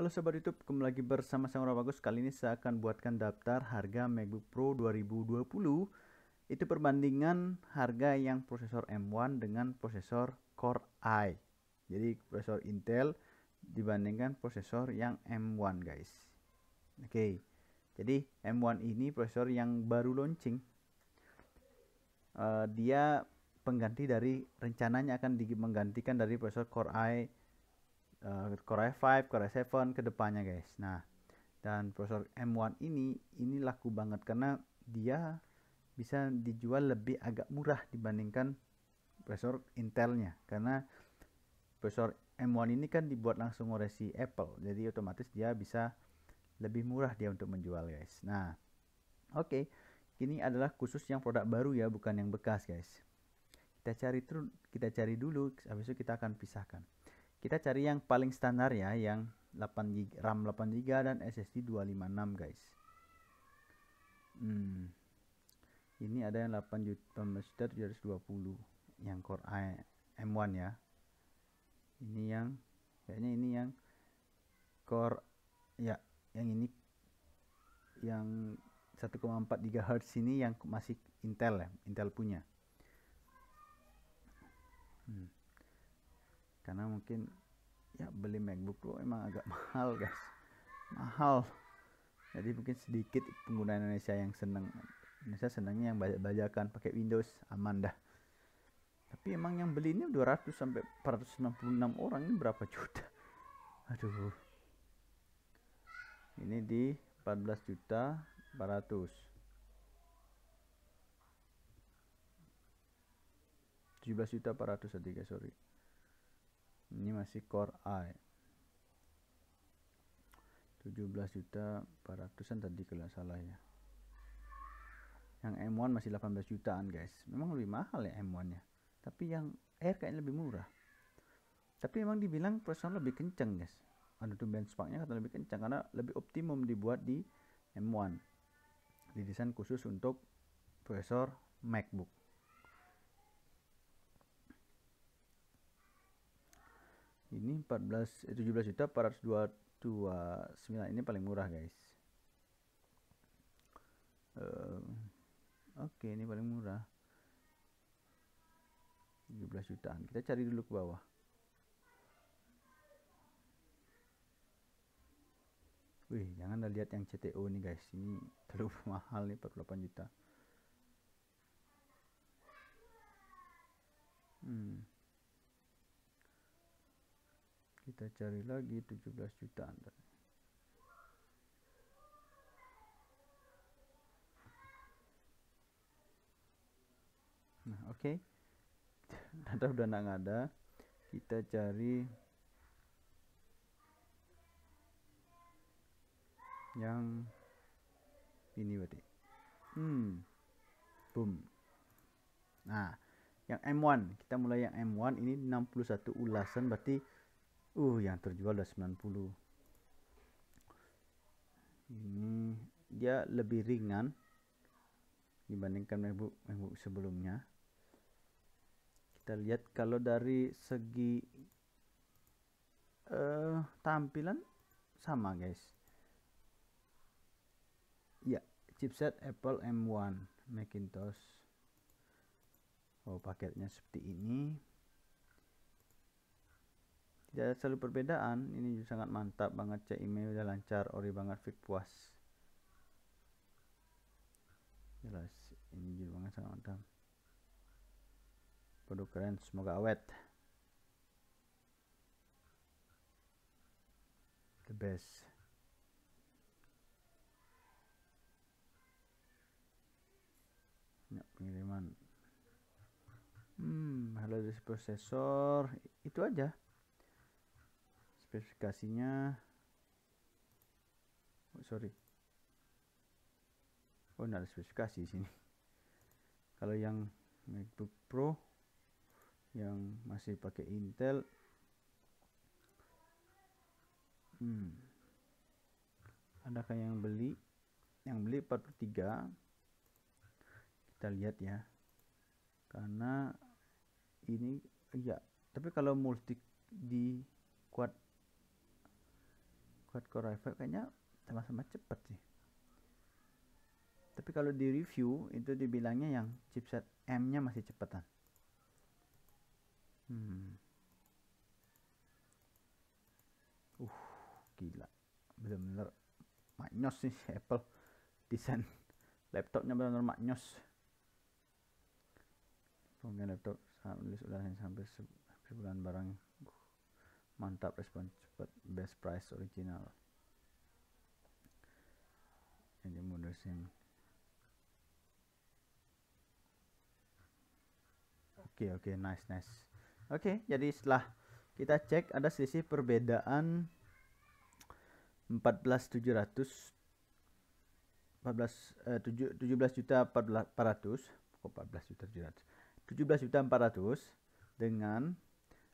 Halo Sobat YouTube, kembali lagi bersama saya Orang Bagus. Kali ini saya akan buatkan daftar harga MacBook Pro 2020. Itu perbandingan harga yang prosesor M1 dengan prosesor Core i. Jadi prosesor Intel dibandingkan prosesor yang M1 guys. Oke, okay. jadi M1 ini prosesor yang baru launching. Uh, dia pengganti dari rencananya akan menggantikan dari prosesor Core i uh, Core i5, Core i7 ke depannya guys. Nah dan prosesor M1 ini ini laku banget karena dia bisa dijual lebih agak murah dibandingkan prosesor Intelnya karena prosesor M1 ini kan dibuat langsung oleh si Apple jadi otomatis dia bisa lebih murah dia untuk menjual guys nah oke okay. ini adalah khusus yang produk baru ya bukan yang bekas guys kita cari terus kita cari dulu habis itu kita akan pisahkan kita cari yang paling standar ya, yang 8 GB, RAM 8 GB dan SSD 256 guys. Hmm. Ini ada yang 8 juta 720 yang Core I, M1 ya. Ini yang kayaknya ini yang Core ya, yang ini yang 1,4 GHz ini yang masih Intel ya, Intel punya. Hmm karena mungkin ya beli MacBook Pro emang agak mahal guys mahal jadi mungkin sedikit pengguna Indonesia yang seneng Indonesia senangnya yang banyak bajakan pakai Windows aman dah tapi emang yang beli ini 200 sampai 466 orang ini berapa juta aduh ini di 14 juta 400 17 juta 400 tadi guys sorry masih core i 17 ya. juta 400an tadi kalau salah ya yang M1 masih 18 jutaan guys memang lebih mahal ya M1 nya tapi yang R kayaknya lebih murah tapi memang dibilang prosesor lebih kenceng guys ada anu tuh benchmarknya kata lebih kenceng karena lebih optimum dibuat di M1 didesain khusus untuk prosesor MacBook ini 14 eh, 17 juta sembilan ini paling murah guys uh, oke okay, ini paling murah 17 jutaan kita cari dulu ke bawah Wih, jangan lihat yang CTO nih guys. Ini terlalu mahal nih 48 juta. Hmm kita cari lagi 17 jutaan tadi. nah oke okay. data udah nggak ada kita cari yang ini berarti hmm boom nah yang M1 kita mulai yang M1 ini 61 ulasan berarti uh yang terjual udah 90 ini dia lebih ringan dibandingkan MacBook, MacBook sebelumnya kita lihat kalau dari segi uh, tampilan sama guys ya chipset Apple M1 Macintosh oh paketnya seperti ini ya selalu perbedaan ini juga sangat mantap banget cek email udah lancar ori banget fit puas jelas ini juga banget sangat mantap produk keren semoga awet the best ya, pengiriman hmm halo dari prosesor itu aja spesifikasinya oh, sorry oh nggak ada spesifikasi sini kalau yang MacBook Pro yang masih pakai Intel hmm. adakah yang beli yang beli 43 kita lihat ya karena ini iya tapi kalau multi di quad buat core i5 kayaknya sama-sama cepet sih tapi kalau di review itu dibilangnya yang chipset M nya masih cepetan hmm. uh gila bener-bener maknyos nih Apple desain laptopnya benar-benar maknyos Pengen laptop tulis udah hampir sebulan barangnya mantap respon cepat best price original ini mundur sini oke okay, oke okay, nice nice oke okay, jadi setelah kita cek ada selisih perbedaan 14700 14 eh, 7, 17 juta 400 kok 14 juta 700 17 juta 400 dengan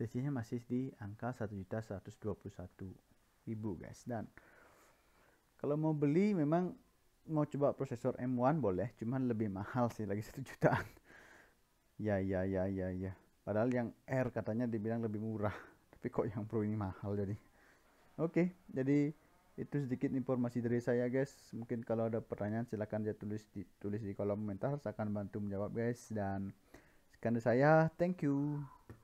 selisihnya masih di angka juta 1.121.000 guys dan kalau mau beli memang mau coba prosesor M1 boleh cuman lebih mahal sih lagi 1 jutaan ya ya ya ya ya padahal yang R katanya dibilang lebih murah tapi kok yang Pro ini mahal jadi oke okay, jadi itu sedikit informasi dari saya guys mungkin kalau ada pertanyaan silahkan aja tulis di, tulis di kolom komentar saya akan bantu menjawab guys dan sekian dari saya thank you